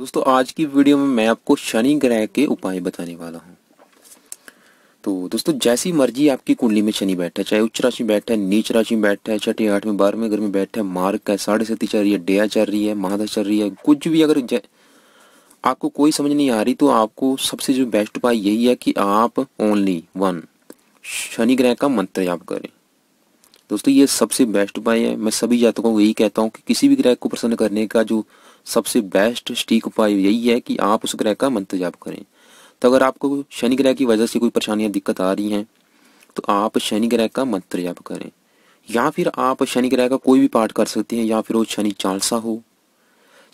दोस्तों आज की वीडियो में मैं आपको शनि ग्रह के उपाय बताने वाला हूँ तो दोस्तों जैसी मर्जी आपकी कुंडली में शनि बैठा है चाहे उच्च राशि में बैठा है नीच राशि में बैठा है छठे आठ में घर में बैठा है मार्ग है साढ़े सती चल रही है डेया चल रही है महादश चल रही है कुछ भी अगर आपको कोई समझ नहीं आ रही तो आपको सबसे जो बेस्ट उपाय यही है कि आप ओनली वन शनि ग्रह का मंत्र आप करें दोस्तों ये सबसे बेस्ट उपाय है मैं सभी जातकों को यही कहता हूँ कि किसी भी ग्रह को प्रसन्न करने का जो सबसे बेस्ट स्टीक उपाय यही है कि आप उस ग्रह का मंत्र जाप करें तो अगर आपको शनि ग्रह की वजह से कोई परेशानियां दिक्कत आ रही हैं तो आप शनि ग्रह का मंत्र जाप करें या फिर आप शनि ग्रह का कोई भी पाठ कर सकते हैं या फिर वो शनि चालसा हो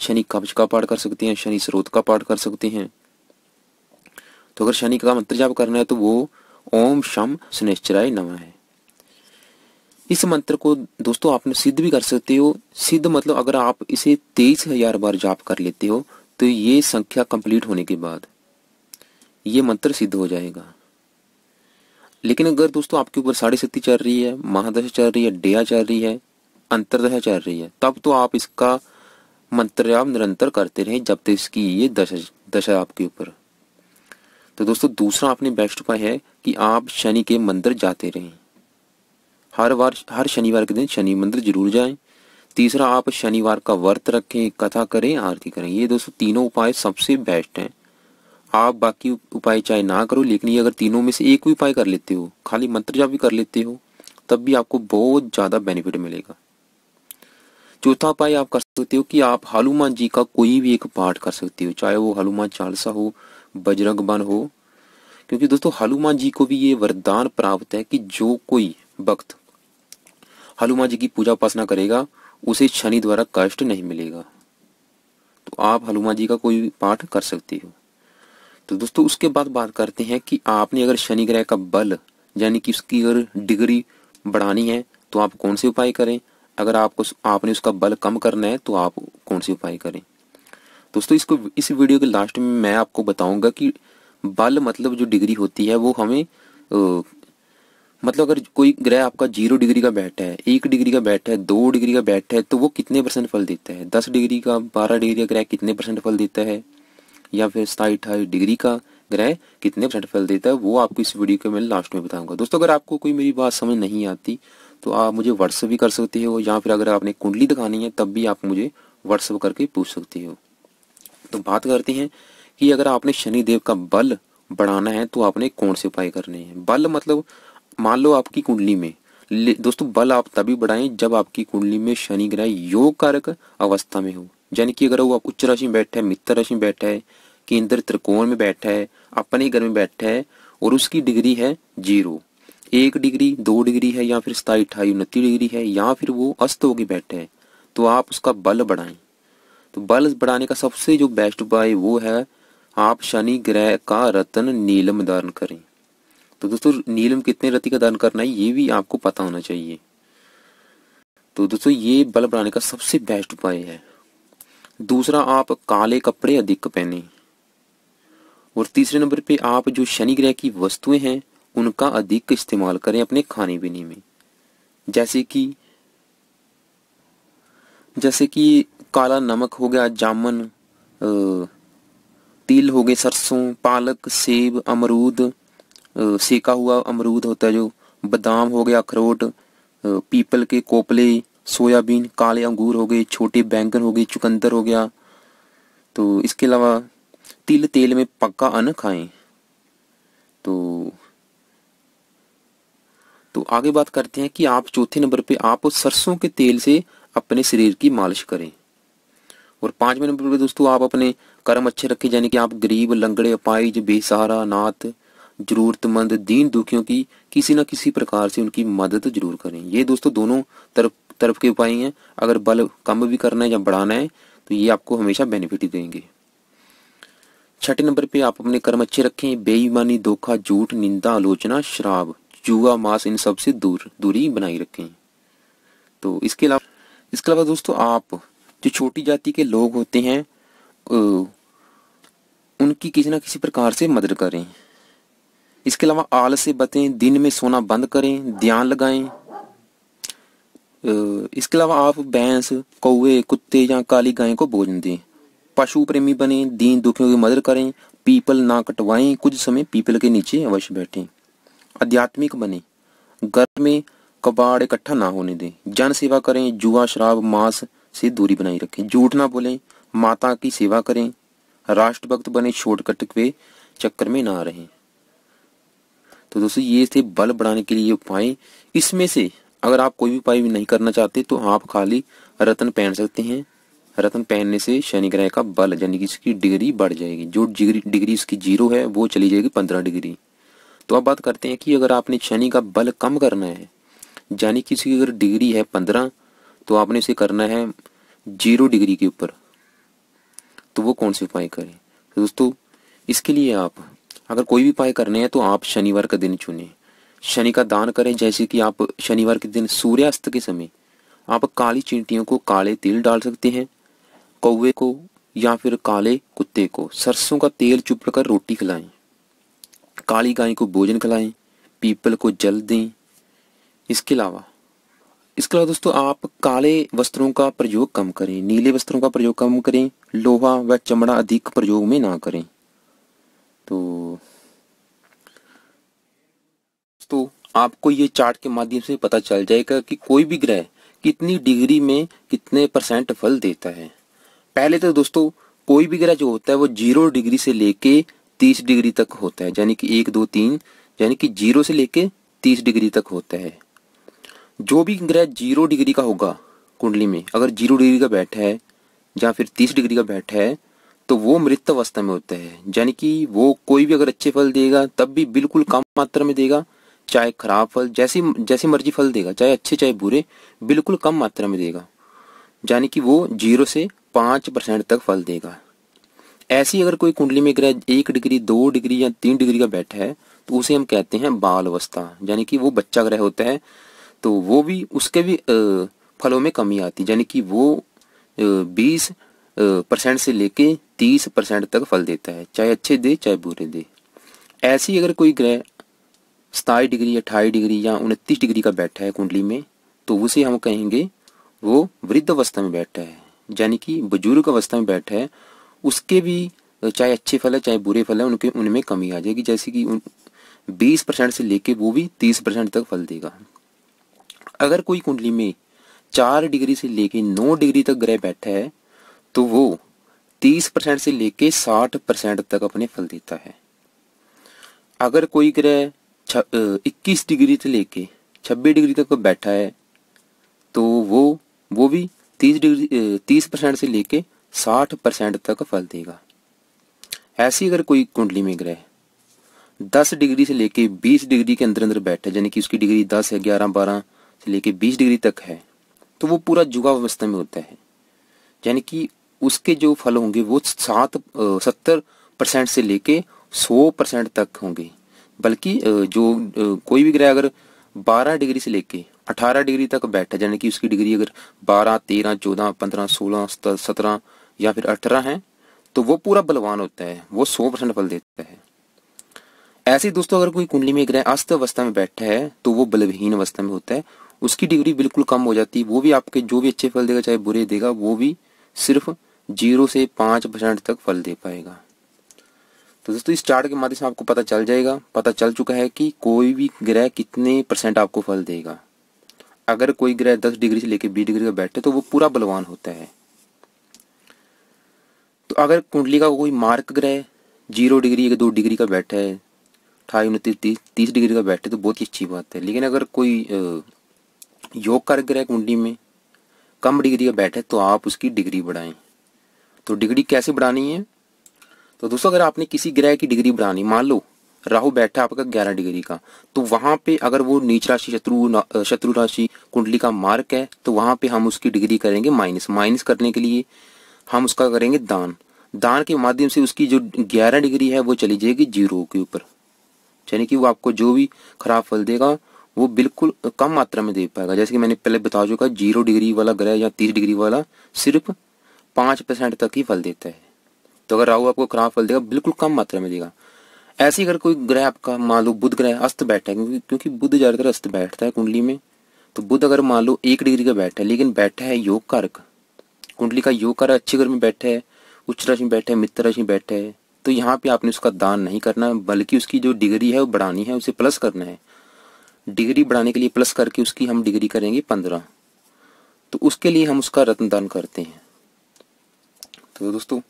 शनि कब्ज का पाठ कर सकते हैं शनि स्रोत का पाठ कर सकते हैं तो अगर शनि का मंत्र जाप करना है तो वो ओम शम सुनिश्चराय नमः है इस मंत्र को दोस्तों आप सिद्ध भी कर सकते हो सिद्ध मतलब अगर आप इसे तेईस हजार बार जाप कर लेते हो तो ये संख्या कंप्लीट होने के बाद ये मंत्र सिद्ध हो जाएगा लेकिन अगर दोस्तों आपके ऊपर साढ़े शक्ति चल रही है महादशा चल रही है डेया चल रही है अंतरदशा चल रही है तब तो आप इसका मंत्र आप निरंतर करते रहे जब तक इसकी ये दशा दशा आपके ऊपर तो दोस्तों दूसरा आपने बेस्ट उपाय है कि आप शनि के मंदिर जाते रहें हर वार हर शनिवार के दिन शनि मंदिर जरूर जाएं तीसरा आप शनिवार का व्रत रखें कथा करें आरती करें ये दोस्तों तीनों उपाय सबसे बेस्ट हैं आप बाकी उपाय चाहे ना करो लेकिन ये अगर तीनों में से एक भी उपाय कर लेते हो खाली मंत्र जाप भी कर लेते हो तब भी आपको बहुत ज़्यादा बेनिफिट मिलेगा चौथा उपाय आप कर सकते हो कि आप हनुमान जी का कोई भी एक पाठ कर सकते हो चाहे वो हनुमान चालीसा हो बजरंग बन हो क्योंकि दोस्तों हनुमान जी को भी ये वरदान प्राप्त है कि जो कोई भक्त हनुमान जी की पूजा उपासना करेगा उसे शनि द्वारा कष्ट नहीं मिलेगा तो आप हनुमान जी का कोई भी पाठ कर सकते हो तो दोस्तों उसके बाद बात करते हैं कि आपने अगर शनि ग्रह का बल यानी कि उसकी अगर डिग्री बढ़ानी है तो आप कौन से उपाय करें अगर आपको आपने उसका बल कम करना है तो आप कौन से उपाय करें दोस्तों इसको इस वीडियो के लास्ट में मैं आपको बताऊंगा कि बल मतलब जो डिग्री होती है वो हमें मतलब अगर कोई ग्रह आपका जीरो डिग्री का बैठा है एक डिग्री का बैठा है दो डिग्री का बैठा है तो वो कितने परसेंट फल देता है दस डिग्री का बारह डिग्री का ग्रह कितने परसेंट फल देता है या फिर सताई अठाई डिग्री का ग्रह कितने परसेंट फल देता है वो आपको इस वीडियो के मैं लास्ट में बताऊंगा दोस्तों अगर आपको कोई मेरी बात समझ नहीं आती तो आप मुझे व्हाट्सअप भी कर सकते हो या फिर अगर आपने कुंडली दिखानी है तब भी आप मुझे व्हाट्सअप करके पूछ सकते हो तो बात करते हैं कि अगर आपने शनिदेव का बल बढ़ाना है तो आपने कौन से उपाय करने हैं बल मतलब मान लो आपकी कुंडली में दोस्तों बल आप तभी बढ़ाएं जब आपकी कुंडली में शनि ग्रह योग कारक अवस्था में हो यानी कि अगर वो आप उच्च राशि में बैठा है मित्र राशि में बैठा है केंद्र त्रिकोण में बैठा है अपने घर में बैठा है और उसकी डिग्री है जीरो एक डिग्री दो डिग्री है या फिर सताई अठाई उनतीस डिग्री है या फिर वो अस्त होकर बैठे है तो आप उसका बल बढ़ाएं तो बल बढ़ाने का सबसे जो बेस्ट उपाय वो है आप शनि ग्रह का रतन नीलम धारण करें तो दोस्तों नीलम कितने रति का दान करना है ये भी आपको पता होना चाहिए तो दोस्तों ये बल बढ़ाने का सबसे बेस्ट उपाय है दूसरा आप काले कपड़े अधिक पहने और तीसरे नंबर पे आप जो शनि ग्रह की वस्तुएं हैं उनका अधिक इस्तेमाल करें अपने खाने पीने में जैसे कि जैसे कि काला नमक हो गया जामुन तिल हो गए सरसों पालक सेब अमरूद सेका हुआ अमरूद होता है जो बादाम हो गया अखरोट पीपल के कोपले सोयाबीन काले अंगूर हो गए छोटे बैंगन हो गए चुकंदर हो गया तो इसके अलावा तिल तेल में पक्का अन्न खाएं तो तो आगे बात करते हैं कि आप चौथे नंबर पे आप सरसों के तेल से अपने शरीर की मालिश करें और पांचवें नंबर पे दोस्तों आप अपने कर्म अच्छे रखें यानी कि आप गरीब लंगड़े अपाइज बेसहारा नाथ ज़रूरतमंद दीन दुखियों की किसी न किसी प्रकार से उनकी मदद जरूर करें ये दोस्तों दोनों तरफ तरफ के उपाय हैं अगर बल कम भी करना है या बढ़ाना है तो ये आपको हमेशा बेनिफिट ही देंगे छठे नंबर पे आप अपने कर्म अच्छे रखें बेईमानी धोखा झूठ निंदा आलोचना शराब जुआ मांस इन सबसे दूर दूरी बनाई रखें तो इसके अलावा इसके अलावा दोस्तों आप जो छोटी जाति के लोग होते हैं उनकी किसी ना किसी प्रकार से मदद करें इसके अलावा आल से बतें दिन में सोना बंद करें ध्यान लगाएं इसके अलावा आप भैंस कौए कुत्ते या काली गाय को भोजन दें पशु प्रेमी बने दीन दुखियों की मदद करें पीपल ना कटवाएं कुछ समय पीपल के नीचे अवश्य बैठें आध्यात्मिक बने घर में कबाड़ इकट्ठा ना होने दें जन सेवा करें जुआ शराब मांस से दूरी बनाई रखें झूठ ना बोलें माता की सेवा करें राष्ट्रभक्त बने छोटकट के चक्कर में ना रहें तो दोस्तों ये थे बल बढ़ाने के लिए उपाय इसमें से अगर आप कोई भी उपाय नहीं करना चाहते तो आप खाली रतन पहन सकते हैं रतन पहनने से शनि ग्रह का बल यानी कि इसकी डिग्री बढ़ जाएगी जो डिग्री डिग्री इसकी जीरो है वो चली जाएगी पंद्रह डिग्री तो अब बात करते हैं कि अगर आपने शनि का बल कम करना है यानी कि इसकी अगर डिग्री है पंद्रह तो आपने इसे करना है जीरो डिग्री के ऊपर तो वो कौन से उपाय करें तो दोस्तों इसके लिए आप अगर कोई भी उपाय करने हैं तो आप शनिवार का दिन चुने शनि का दान करें जैसे कि आप शनिवार के दिन सूर्यास्त के समय आप काली चींटियों को काले तिल डाल सकते हैं कौवे को या फिर काले कुत्ते को सरसों का तेल चुप कर रोटी खिलाएं काली गाय को भोजन खिलाएं पीपल को जल दें इसके अलावा इसके अलावा दोस्तों आप काले वस्त्रों का प्रयोग कम करें नीले वस्त्रों का प्रयोग कम करें लोहा व चमड़ा अधिक प्रयोग में ना करें तो तो आपको ये चार्ट के माध्यम से पता चल जाएगा कि कोई भी ग्रह कितनी डिग्री में कितने परसेंट फल देता है पहले तो दोस्तों कोई भी ग्रह जो होता है वो जीरो डिग्री से लेके तीस डिग्री तक होता है यानी कि एक दो तीन यानी कि जीरो से लेके तीस डिग्री तक होता है जो भी ग्रह जीरो डिग्री का होगा कुंडली में अगर जीरो डिग्री का बैठा है या फिर तीस डिग्री का बैठा है तो वो मृत अवस्था में होता है यानी कि वो कोई भी अगर अच्छे फल देगा तब भी बिल्कुल कम मात्रा में देगा चाहे खराब फल जैसी जैसी मर्जी फल देगा चाहे अच्छे चाहे बुरे बिल्कुल कम मात्रा में देगा यानी कि वो जीरो से पांच परसेंट तक फल देगा ऐसी अगर कोई कुंडली में ग्रह एक डिग्री दो डिग्री या तीन डिग्री का बैठा है तो उसे हम कहते हैं बाल अवस्था यानी कि वो बच्चा ग्रह होता है तो वो भी उसके भी फलों में कमी आती यानी कि वो बीस परसेंट से लेके तीस परसेंट तक फल देता है चाहे अच्छे दे चाहे बुरे दे ऐसी अगर कोई ग्रह सताईस डिग्री अट्ठाईस डिग्री या उनतीस डिग्री का बैठा है कुंडली में तो उसे हम कहेंगे वो वृद्ध अवस्था में बैठा है यानी कि बुजुर्ग अवस्था में बैठा है उसके भी चाहे अच्छे फल है चाहे बुरे फल है उनके उनमें कमी आ जाएगी जैसे कि उन बीस परसेंट से लेके वो भी तीस परसेंट तक फल देगा अगर कोई कुंडली में चार डिग्री से लेके नौ डिग्री तक ग्रह बैठा है तो वो 30 परसेंट से लेके 60 परसेंट तक अपने फल देता है अगर कोई ग्रह इक्कीस डिग्री से लेके छब्बीस डिग्री तक बैठा है तो वो वो भी तीस डिग्री तीस परसेंट से लेके साठ परसेंट तक फल देगा ऐसी अगर कोई कुंडली में ग्रह दस डिग्री से लेके बीस डिग्री के अंदर अंदर बैठे यानी कि उसकी डिग्री दस है ग्यारह बारह से लेके बीस डिग्री तक है तो वो पूरा अवस्था में होता है यानी कि उसके जो फल होंगे वो सात सत्तर परसेंट से लेके सौ परसेंट तक होंगे बल्कि जो कोई भी ग्रह अगर बारह डिग्री से लेके अठारह डिग्री तक बैठा यानी कि उसकी डिग्री अगर बारह तेरह चौदह पंद्रह सोलह सत्रह या फिर अठारह है तो वो पूरा बलवान होता है वो सौ परसेंट फल देता है ऐसे दोस्तों अगर कोई कुंडली में ग्रह अस्त अवस्था में बैठा है तो वो बलहीन अवस्था में होता है उसकी डिग्री बिल्कुल कम हो जाती है वो भी आपके जो भी अच्छे फल देगा चाहे बुरे देगा वो भी सिर्फ जीरो से पांच परसेंट तक फल दे पाएगा तो दोस्तों इस चार्ट के माध्यम से आपको पता चल जाएगा पता चल चुका है कि कोई भी ग्रह कितने परसेंट आपको फल देगा अगर कोई ग्रह दस डिग्री से लेकर बीस डिग्री का बैठे तो वो पूरा बलवान होता है तो अगर कुंडली का कोई मार्क ग्रह जीरो डिग्री या दो डिग्री का बैठा है अठाई उनतीस तीस तीस डिग्री का बैठे तो बहुत ही अच्छी बात है लेकिन अगर कोई योग कर ग्रह कुंडली में कम डिग्री का बैठे तो आप उसकी डिग्री बढ़ाएं तो डिग्री कैसे बढ़ानी है तो दोस्तों अगर आपने किसी ग्रह की डिग्री बढ़ानी मान लो राहु बैठा आपका ग्यारह डिग्री का तो वहां पे अगर वो नीच राशि शत्रु शत्रु राशि कुंडली का मार्क है तो वहां पे हम उसकी डिग्री करेंगे माइनस माइनस करने के लिए हम उसका करेंगे दान दान के माध्यम से उसकी जो ग्यारह डिग्री है वो चली जाएगी जीरो के ऊपर यानी कि वो आपको जो भी खराब फल देगा वो बिल्कुल कम मात्रा में दे पाएगा जैसे कि मैंने पहले बता चुका जीरो डिग्री वाला ग्रह या तीस डिग्री वाला सिर्फ पांच परसेंट तक ही फल देता है तो अगर राहु आपको खराब फल देगा बिल्कुल कम मात्रा में देगा ऐसे ही अगर कोई ग्रह आपका मान लो बुध ग्रह अस्त बैठा है क्योंकि बुद्ध बुध ज़्यादातर अस्त बैठता है कुंडली में तो बुध अगर मान लो एक डिग्री का बैठा है लेकिन बैठा है योग कारक कुंडली का योग कारक अच्छे घर में बैठा है उच्च राशि में बैठे है मित्र राशि में बैठे है तो यहाँ पे आपने उसका दान नहीं करना बल्कि उसकी जो डिग्री है वो बढ़ानी है उसे प्लस करना है डिग्री बढ़ाने के लिए प्लस करके उसकी हम डिग्री करेंगे पंद्रह तो उसके लिए हम उसका रत्न दान करते हैं tudo.